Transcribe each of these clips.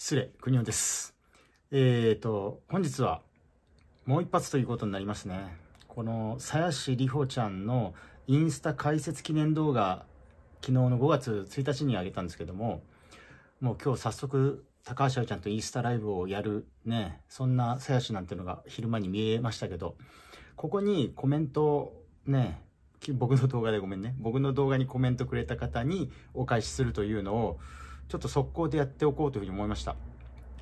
失礼、国尾です。えっ、ー、と、本日はもう一発ということになりますね。この、鞘師里帆ちゃんのインスタ解説記念動画、昨日の5月1日にあげたんですけども、もう今日早速、高橋愛ちゃんとインスタライブをやるね、そんな鞘師なんてのが昼間に見えましたけど、ここにコメントね、僕の動画でごめんね、僕の動画にコメントくれた方にお返しするというのを、ちょっと速攻でやっておこうというふうに思いました。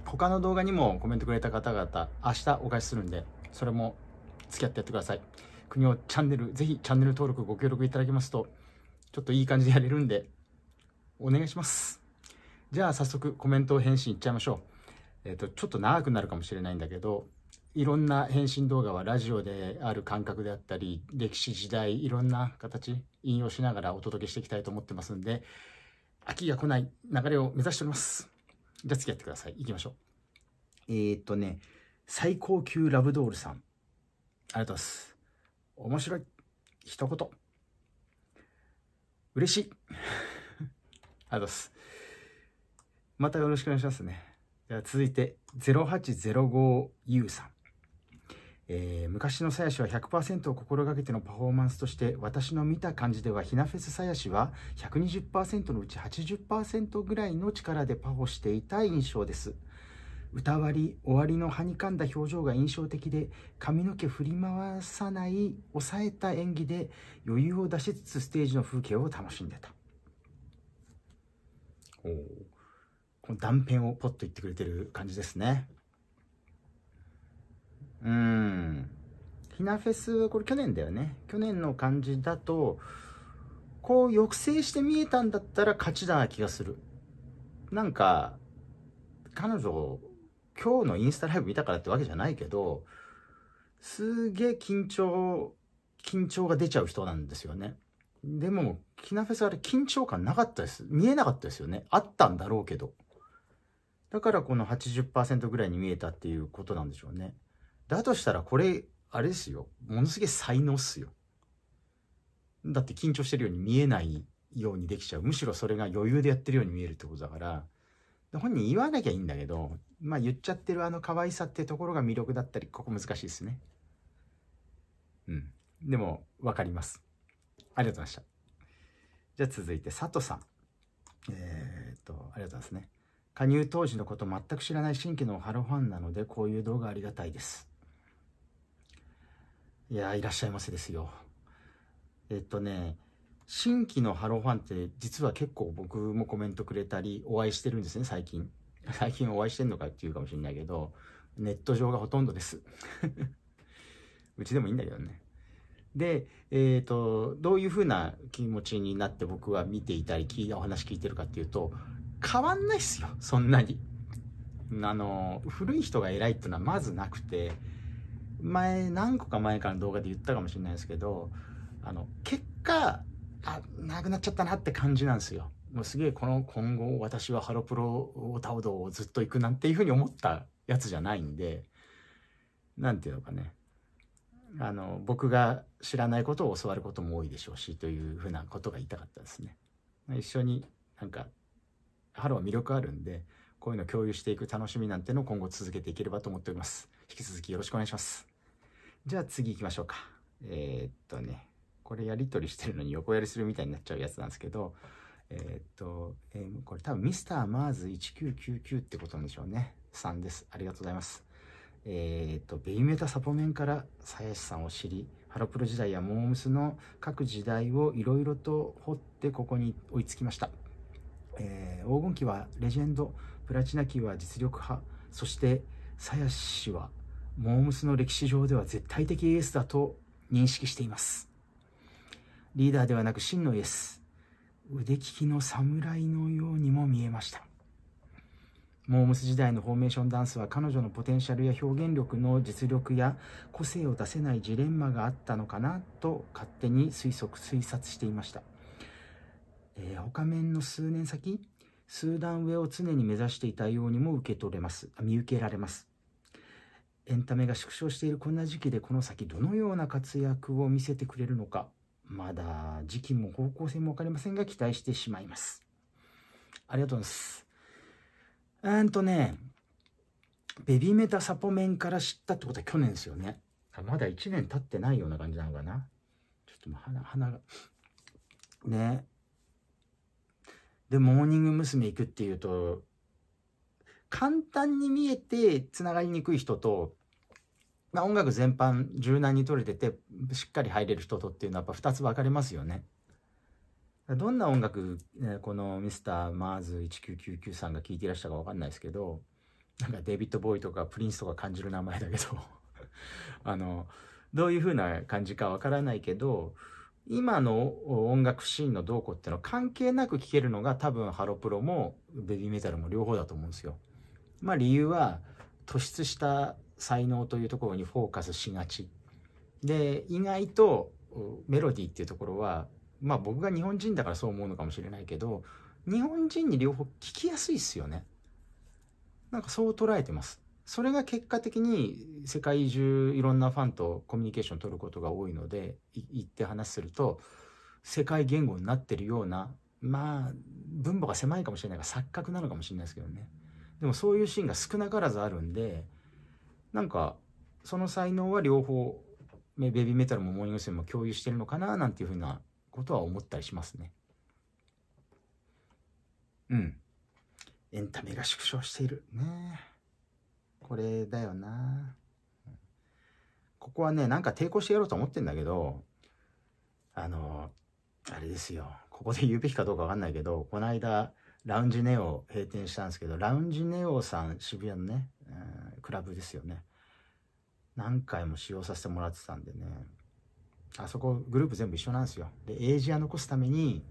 他の動画にもコメントくれた方々、明日お返しするんで、それも付き合ってやってください。国をチャンネル、ぜひチャンネル登録ご協力いただけますと、ちょっといい感じでやれるんで、お願いします。じゃあ早速コメント返信いっちゃいましょう。えっ、ー、と、ちょっと長くなるかもしれないんだけど、いろんな返信動画はラジオである感覚であったり、歴史時代、いろんな形、引用しながらお届けしていきたいと思ってますんで、秋が来ない流れを目指しております。じゃあ次やってください。行きましょう。えー、っとね、最高級ラブドールさん。ありがとうございます。面白い。一言。嬉しい。ありがとうございます。またよろしくお願いしますね。では続いて、0805U さん。えー、昔の鞘師は100%を心がけてのパフォーマンスとして私の見た感じではひなフェス鞘師は120%のうち80%ぐらいの力でパフォしていた印象です歌割り終わりのはにかんだ表情が印象的で髪の毛振り回さない抑えた演技で余裕を出しつつステージの風景を楽しんでたおこの断片をポッと言ってくれてる感じですねうん。ひなフェス、これ去年だよね。去年の感じだと、こう抑制して見えたんだったら勝ちだな気がする。なんか、彼女、今日のインスタライブ見たからってわけじゃないけど、すげえ緊張、緊張が出ちゃう人なんですよね。でも、ひなフェスあれ緊張感なかったです。見えなかったですよね。あったんだろうけど。だからこの80%ぐらいに見えたっていうことなんでしょうね。だとしたらこれ、あれですよ。ものすげえ才能っすよ。だって緊張してるように見えないようにできちゃう。むしろそれが余裕でやってるように見えるってことだから、本人言わなきゃいいんだけど、まあ言っちゃってるあの可愛さってところが魅力だったり、ここ難しいですね。うん。でも、わかります。ありがとうございました。じゃあ続いて、佐藤さん。えー、っと、ありがとうございますね。加入当時のこと全く知らない新規のハロファンなので、こういう動画ありがたいです。いやいらっしゃいませですよ。えっとね、新規のハローファンって実は結構僕もコメントくれたり、お会いしてるんですね、最近。最近お会いしてんのかっていうかもしれないけど、ネット上がほとんどです。うちでもいいんだけどね。で、えっ、ー、と、どういうふうな気持ちになって僕は見ていたり、聞いお話聞いてるかっていうと、変わんないっすよ、そんなに。あの、古い人が偉いっていうのはまずなくて、前何個か前から動画で言ったかもしれないですけどあの結果あなくなっちゃったなって感じなんですよ。もうすげえこの今後私はハロプロタオドをずっと行くなんていうふうに思ったやつじゃないんで何て言うのかねあの僕が知らないことを教わることも多いでしょうしというふうなことが言いたかったですね。一緒になんかハローは魅力あるんでこういうの共有していく楽しみなんてのを今後続けていければと思っております。引き続きよろしくお願いします。じゃあ次行きましょうか。えー、っとね、これやり取りしてるのに横やりするみたいになっちゃうやつなんですけど、えー、っと、えー、これ多分ミスターマーズ1999ってことなんでしょうね。3です。ありがとうございます。えっと、ベイメタサポメンから鞘師さんを知り、ハロプロ時代やモームスの各時代をいろいろと掘ってここに追いつきました。えー、黄金期はレジェンド、プラチナ期は実力派、そして鞘師はモームスの歴史上では絶対的エースだと認識しています。リーダーではなく真のエース、腕利きの侍のようにも見えました。モームス時代のフォーメーションダンスは彼女のポテンシャルや表現力の実力や個性を出せないジレンマがあったのかなと勝手に推測推察していました、えー、他面の数年先数段上を常に目指していたようにも受け取れます見受けられますエンタメが縮小しているこんな時期でこの先どのような活躍を見せてくれるのか、まだ時期も方向性も分かりませんが期待してしまいます。ありがとうございます。うんとね、ベビーメタサポメンから知ったってことは去年ですよね。まだ1年経ってないような感じなのかな。ちょっともう鼻、鼻が。ね。で、モーニング娘。行くっていうと、簡単に見えてつながりにくい人と、まあ、音楽全般柔軟に取れててしっかり入れる人とっていうのはやっぱ2つ分かれますよね。どんな音楽、このミスターマーズ1999さんが聴いていらしたか分かんないですけど、なんかデビッド・ボーイとかプリンスとか感じる名前だけど あの、どういう風な感じか分からないけど、今の音楽シーンの動向っていうのは関係なく聴けるのが多分ハロプロもベビーメタルも両方だと思うんですよ。まあ理由は突出した才能というところにフォーカスしがちで意外とメロディーっていうところはまあ僕が日本人だからそう思うのかもしれないけど日本人に両方聞きやすいっすよねなんかそう捉えてますそれが結果的に世界中いろんなファンとコミュニケーションを取ることが多いので行って話すると世界言語になってるようなまあ分母が狭いかもしれないが錯覚なのかもしれないですけどね。でもそういうシーンが少なからずあるんでなんかその才能は両方ベビーメタルもモーニング娘。も共有してるのかななんていうふうなことは思ったりしますね。うん。エンタメが縮小している。ねこれだよな。ここはね、なんか抵抗してやろうと思ってんだけど、あの、あれですよ。ここで言うべきかどうかわかんないけど、この間、ラウンジネオ閉店したんですけど、ラウンジネオさん、渋谷のね、えー、クラブですよね。何回も使用させてもらってたんでね。あそこグループ全部一緒なんですよ。で、エイジア残すために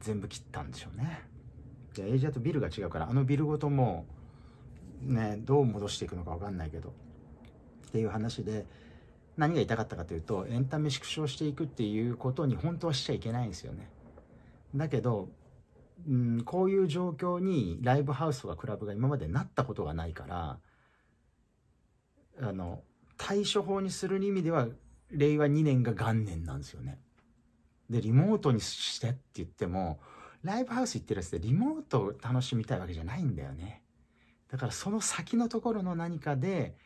全部切ったんでしょうね。で、エイジアとビルが違うから、あのビルごとも、ね、どう戻していくのかわかんないけど。っていう話で、何が痛かったかというと、エンタメ縮小していくっていうことに本当はしちゃいけないんですよね。だけど、うん、こういう状況にライブハウスとかクラブが今までなったことがないからあの対処法にする意味では令和2年が元年なんですよね。でリモートにしてって言ってもライブハウス行ってるやつでリモートを楽しみたいわけじゃないんだよね。だからその先のところの何かで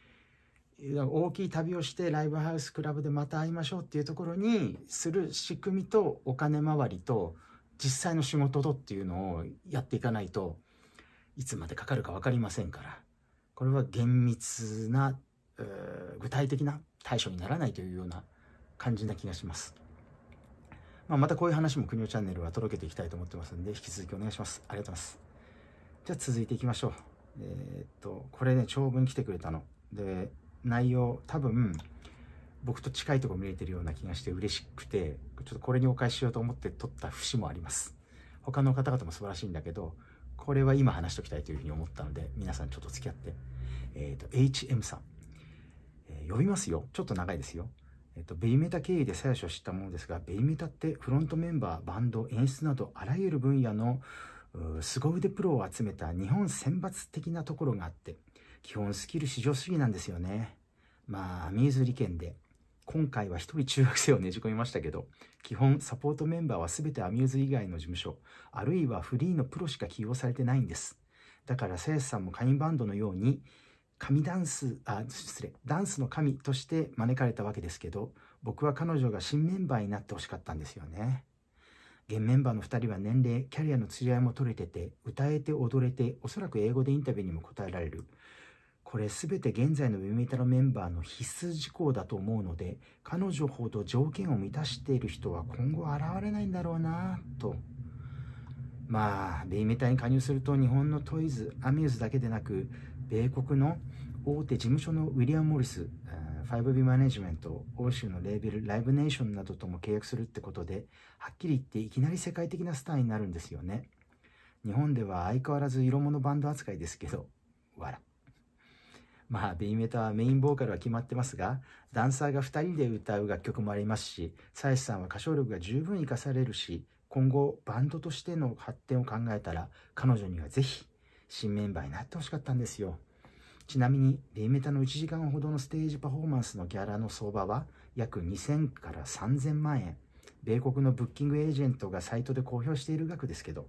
大きい旅をしてライブハウスクラブでまた会いましょうっていうところにする仕組みとお金回りと実際の仕事とっていうのをやっていかないといつまでかかるか分かりませんからこれは厳密な、え具体的な対処にならないというような感じな気がします、まあ、またこういう話も国尾チャンネルは届けていきたいと思ってますんで引き続きお願いしますありがとうございますじゃあ続いていきましょうえー、っとこれね長文来てくれたので内容多分僕と近いとこ見れてるような気がして嬉しくてちょっとこれにお返ししようと思って撮った節もあります他の方々も素晴らしいんだけどこれは今話しておきたいというふうに思ったので皆さんちょっと付き合ってえっ、ー、と HM さん、えー、呼びますよちょっと長いですよえっ、ー、と、ベイメタ経由で最初を知ったものですがベイメタってフロントメンバーバンド演出などあらゆる分野の凄腕プロを集めた日本選抜的なところがあって基本スキル至上主義なんですよねまあズ利県で今回は一人中学生をねじ込みましたけど、基本サポートメンバーは全てアミューズ以外の事務所、あるいはフリーのプロしか起用されてないんです。だから、さやしさんもカニバンドのように、神ダンス、あ、失礼、ダンスの神として招かれたわけですけど、僕は彼女が新メンバーになってほしかったんですよね。現メンバーの2人は年齢、キャリアの釣り合いも取れてて、歌えて踊れて、おそらく英語でインタビューにも答えられる。これ全て現在のウェメタルメンバーの必須事項だと思うので彼女ほど条件を満たしている人は今後現れないんだろうなとまあベイメタに加入すると日本のトイズアミューズだけでなく米国の大手事務所のウィリアム・モリス 5B マネジメント欧州のレーベルライブネーションなどとも契約するってことではっきり言っていきなり世界的なスターになるんですよね日本では相変わらず色物バンド扱いですけどわらまあ、B メタはメインボーカルは決まってますが、ダンサーが2人で歌う楽曲もありますし、鞘スさんは歌唱力が十分活かされるし、今後バンドとしての発展を考えたら、彼女にはぜひ新メンバーになってほしかったんですよ。ちなみに、B メタの1時間ほどのステージパフォーマンスのギャラの相場は約2000から3000万円。米国のブッキングエージェントがサイトで公表している額ですけど、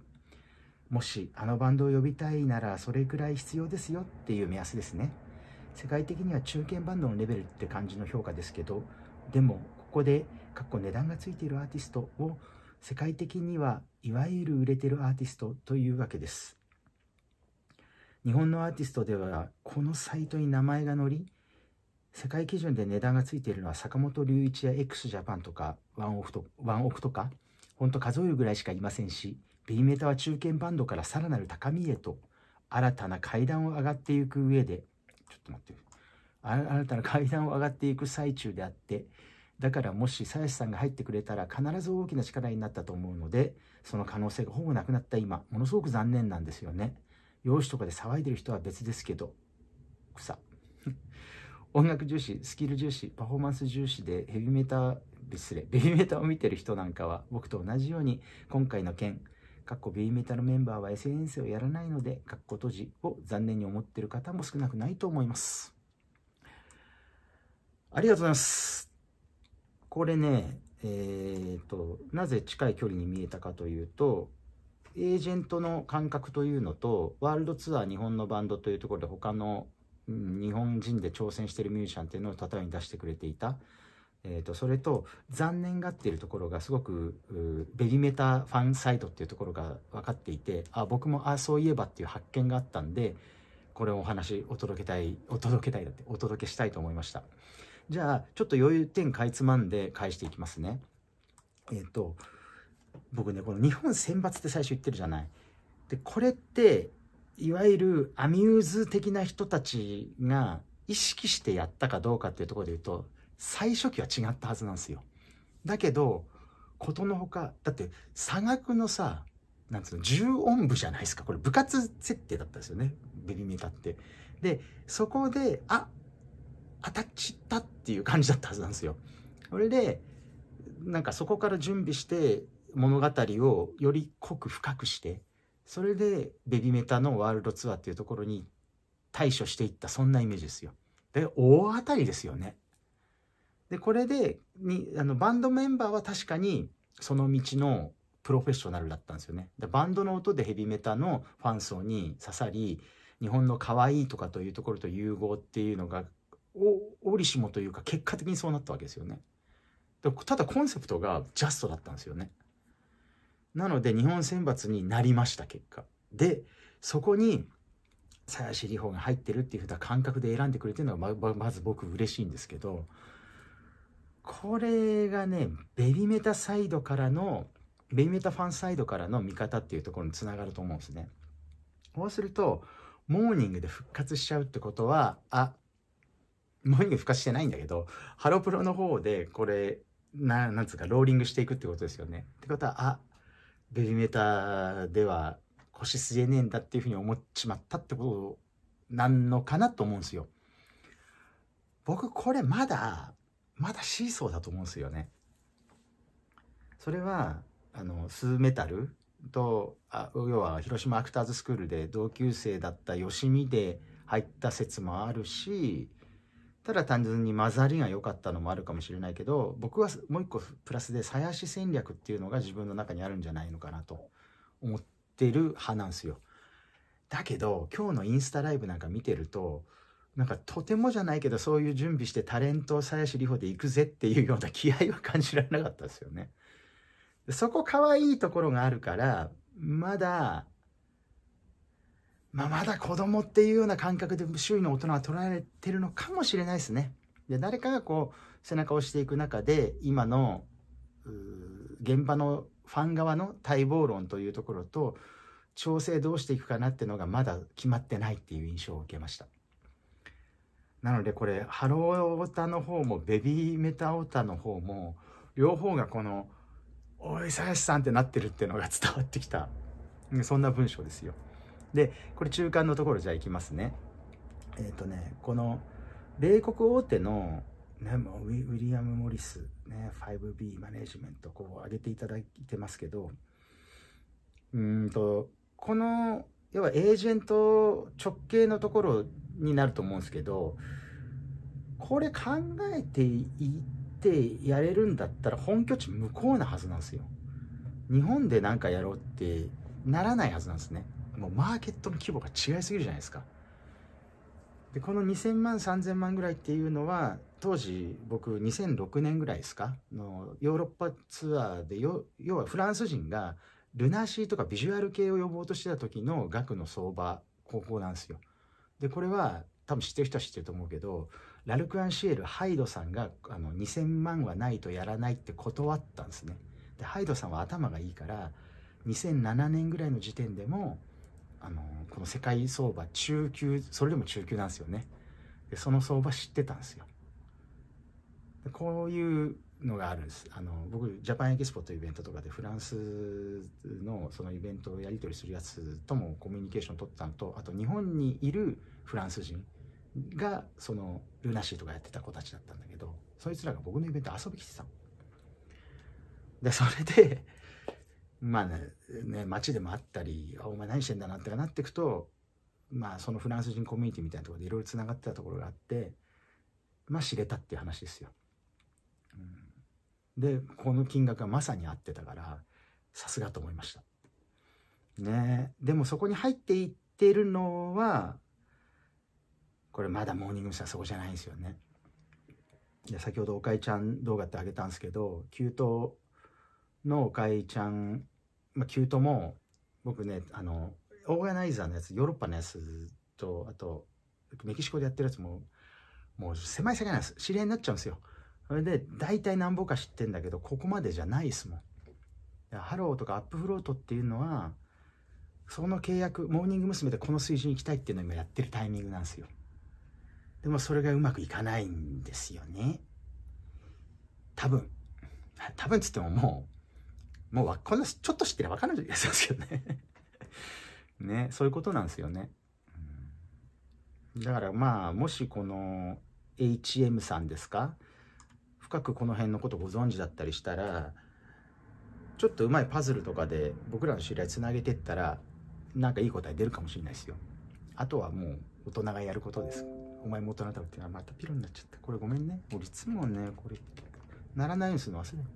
もしあのバンドを呼びたいならそれくらい必要ですよっていう目安ですね。世界的には中堅バンドのレベルって感じの評価ですけどでもここでかっこ値段がついているアーティストを世界的にはいわゆる売れてるアーティストというわけです日本のアーティストではこのサイトに名前が載り世界基準で値段がついているのは坂本龍一や x ジャパンとかワンオフとワンオフとかほんと数えるぐらいしかいませんし B メタは中堅バンドからさらなる高みへと新たな階段を上がっていく上でちょっと待ってなたの階段を上がっていく最中であってだからもし鞘師さんが入ってくれたら必ず大きな力になったと思うのでその可能性がほぼなくなった今ものすごく残念なんですよね容姿とかで騒いでる人は別ですけど草 音楽重視スキル重視パフォーマンス重視でヘビメタ失礼ベビーメタを見てる人なんかは僕と同じように今回の件かっこ B メタルメンバーは SNS をやらないので、かっこ閉じを残念に思っている方も少なくないと思います。ありがとうございます。これね、えっ、ー、と、なぜ近い距離に見えたかというと、エージェントの感覚というのと、ワールドツアー日本のバンドというところで他の、うん、日本人で挑戦しているミュージシャンというのを例えに出してくれていた。えーと、それと残念がっているところがすごくベリメタファンサイドっていうところが分かっていてあ僕もあそういえばっていう発見があったんでこれをお話お届けたいお届けたいだってお届けしたいと思いましたじゃあちょっと余裕点かいつまんで返していきますねえっ、ー、と僕ねこの日本選抜って最初言ってるじゃないでこれっていわゆるアミューズ的な人たちが意識してやったかどうかっていうところで言うと最初期は違ったはずなんですよ。だけど、ことのほか、だって、差額のさ、なんつうの、重音部じゃないですか。これ部活設定だったんですよね。ベビーメタって。で、そこで、あ、当たっちったっていう感じだったはずなんですよ。それで、なんかそこから準備して、物語をより濃く深くして、それでベビーメタのワールドツアーっていうところに対処していった、そんなイメージですよ。で、大当たりですよね。でこれでにあのバンドメンバーは確かにその道のプロフェッショナルだったんですよね。でバンドの音でヘビメタのファン層に刺さり日本の可愛いとかというところと融合っていうのが折しもというか結果的にそうなったわけですよね。ただコンセプトがジャストだったんですよね。なので日本選抜になりました結果。でそこに鞘師里帆が入ってるっていうふうな感覚で選んでくれてるのがままず僕嬉しいんですけど。これがね、ベビメタサイドからの、ベビメタファンサイドからの見方っていうところにつながると思うんですね。こうすると、モーニングで復活しちゃうってことは、あ、モーニング復活してないんだけど、ハロプロの方でこれ、ななんつうか、ローリングしていくってことですよね。ってことは、あ、ベビメタでは腰据えねえんだっていうふうに思っちまったってことなんのかなと思うんですよ。僕これまだまだシーソーだと思うんですよね。それはあのスーメタルとあ要は広島アクターズスクールで同級生だったよしみで入った説もあるしただ単純に混ざりが良かったのもあるかもしれないけど僕はもう一個プラスで鞘師戦略っていうのが自分の中にあるんじゃないのかなと思ってる派なんですよ。だけど今日のインスタライブなんか見てるとなんかとてもじゃないけどそういう準備してタレントを鞘師里帆で行くぜっていうような気合は感じられなかったですよね。そこ可愛いところがあるから、まだ、まあ、まだ子供っていうような感覚で周囲の大人は捉えてるのかもしれないですね。で、誰かがこう背中を押していく中で、今の、現場のファン側の待望論というところと、調整どうしていくかなっていうのがまだ決まってないっていう印象を受けました。なのでこれハローオタの方もベビーメタオタの方も両方がこの「おいやしさん」ってなってるっていうのが伝わってきたそんな文章ですよ。でこれ中間のところじゃあいきますね。えっ、ー、とねこの米国大手の、ね、もうウィリアム・モリス、ね、5B マネジメントこう上げていただいてますけどうんとこの要はエージェント直系のところになると思うんですけどこれ考えていってやれるんだったら本拠地向こうなはずなんですよ日本で何かやろうってならないはずなんですねもうマーケットの規模が違いすぎるじゃないですかでこの2000万3000万ぐらいっていうのは当時僕2006年ぐらいですかのヨーロッパツアーで要はフランス人がルナシーとかビジュアル系を呼ぼうとしてた時の額の相場高校なんですよ。でこれは多分知ってる人は知ってると思うけどラルク・アンシエルハイドさんがあの2,000万はないとやらないって断ったんですね。でハイドさんは頭がいいから2007年ぐらいの時点でもあのこの世界相場中級それでも中級なんですよね。でその相場知ってたんですよ。こういうのがあるんですあの僕ジャパンエキスポというイベントとかでフランスのそのイベントをやり取りするやつともコミュニケーション取ったのとあと日本にいるフランス人がそのルナシーとかやってた子たちだったんだけどそいつらが僕のイベント遊び来てたの。でそれでまあねね街でもあったり「お前何してんだな」ってなっていくとまあそのフランス人コミュニティみたいなところでいろいろつながってたところがあってまあ知れたっていう話ですよ。で、この金額がまさに合ってたから、さすがと思いました。ねでもそこに入っていってるのは、これまだモーニング娘。はそこじゃないんですよね。や先ほどおかえちゃん動画ってあげたんですけど、急騰のおかえちゃん、まあ、急騰も、僕ね、あの、オーガナイザーのやつ、ヨーロッパのやつと、あと、メキシコでやってるやつも、もう狭い世界なんです。知り合いになっちゃうんですよ。それで大体なんぼか知ってんだけどここまでじゃないですもんハローとかアップフロートっていうのはその契約モーニング娘。でこの水準行きたいっていうのを今やってるタイミングなんですよでもそれがうまくいかないんですよね多分多分つってももうもうこんなちょっと知ってりゃ分かんないないですか ねねそういうことなんですよねだからまあもしこの HM さんですか深くこの辺のことご存知だったりしたらちょっとうまいパズルとかで僕らの知り合いつなげてったらなんかいい答え出るかもしれないですよあとはもう大人がやることですお前も大人だろってまたピロになっちゃったこれごめんね俺いつもねこれならないようにするの忘れない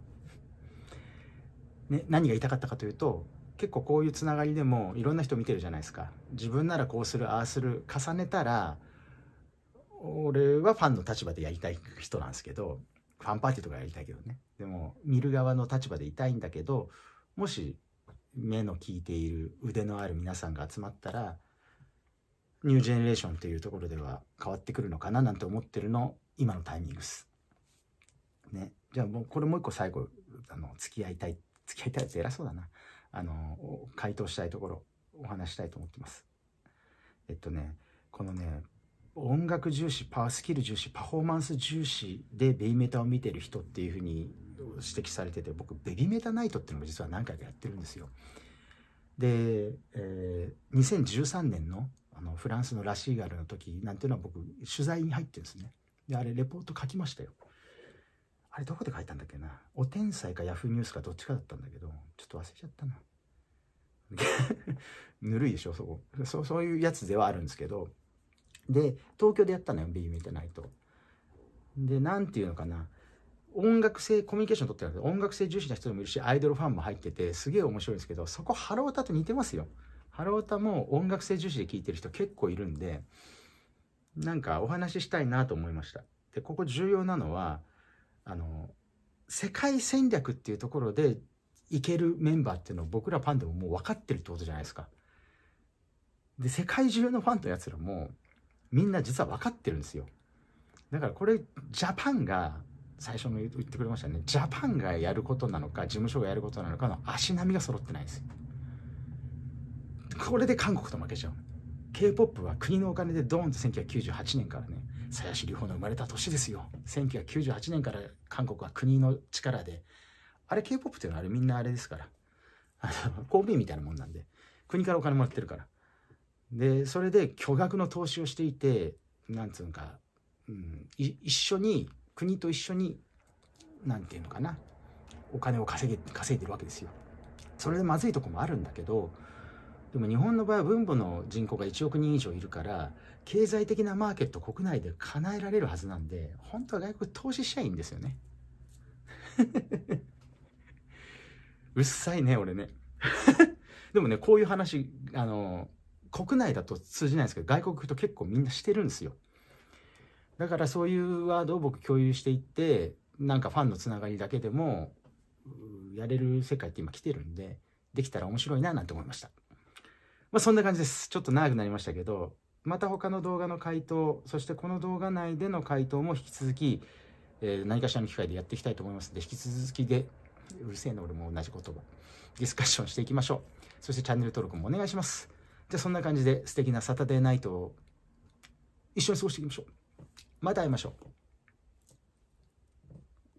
ね、何が言いたかったかというと結構こういうつながりでもいろんな人見てるじゃないですか自分ならこうするああする重ねたら俺はファンの立場でやりたい人なんですけどカンパーティーとかやりたいけどね。でも、見る側の立場でいたいんだけど、もし、目の利いている腕のある皆さんが集まったら、ニュージェネレーションっていうところでは変わってくるのかななんて思ってるの、今のタイミングっす。ね。じゃあもう、これもう一個最後、あの、付き合いたい、付き合いたいやつ偉そうだな。あの、回答したいところ、お話したいと思ってます。えっとね、このね、音楽重視パワースキル重視パフォーマンス重視でベイメタを見てる人っていうふうに指摘されてて僕ベビメタナイトっていうのも実は何回かやってるんですよ。で、えー、2013年のあのフランスのラシーガルの時なんていうのは僕取材に入ってるんですね。であれレポート書きましたよ。あれどこで書いたんだっけなお天才かヤフーニュースかどっちかだったんだけどちょっと忘れちゃったな。ぬるいでしょそこそそういうやつではあるんですけどで東京でやったのよ B 見てないとで何て言うのかな音楽性コミュニケーション取ってるんで音楽性重視な人もいるしアイドルファンも入っててすげえ面白いんですけどそこハロータと似てますよハロータも音楽性重視で聴いてる人結構いるんでなんかお話ししたいなと思いましたでここ重要なのはあの世界戦略っていうところでいけるメンバーっていうのを僕らファンでももう分かってるってことじゃないですかで世界中のファンとやつらもみんな実は分かってるんですよだからこれジャパンが最初も言ってくれましたねジャパンがやることなのか事務所がやることなのかの足並みが揃ってないですよこれで韓国と負けちゃう k p o p は国のお金でドーンと1998年からね鞘師里保の生まれた年ですよ1998年から韓国は国の力であれ k p o p っていうのはあれみんなあれですから公務員みたいなもんなんで国からお金もらってるからでそれで巨額の投資をしていてなんつうのか、うん、一緒に国と一緒になんていうのかなお金を稼げ稼いでるわけですよ。それでまずいとこもあるんだけどでも日本の場合は分母の人口が1億人以上いるから経済的なマーケット国内で叶えられるはずなんで本当は外国投資しちゃいいんですよね。うっさいね俺ね でもねこういう話あの国内だと通じないんですけど外国と結構みんなしてるんですよだからそういうワードを僕共有していってなんかファンのつながりだけでもやれる世界って今来てるんでできたら面白いななんて思いましたまあそんな感じですちょっと長くなりましたけどまた他の動画の回答そしてこの動画内での回答も引き続き、えー、何かしらの機会でやっていきたいと思いますので引き続きでうるせえな俺も同じ言葉ディスカッションしていきましょうそしてチャンネル登録もお願いしますじゃあそんな感じで素敵なサタデーナイトを一緒に過ごしていきましょう。また会いましょう。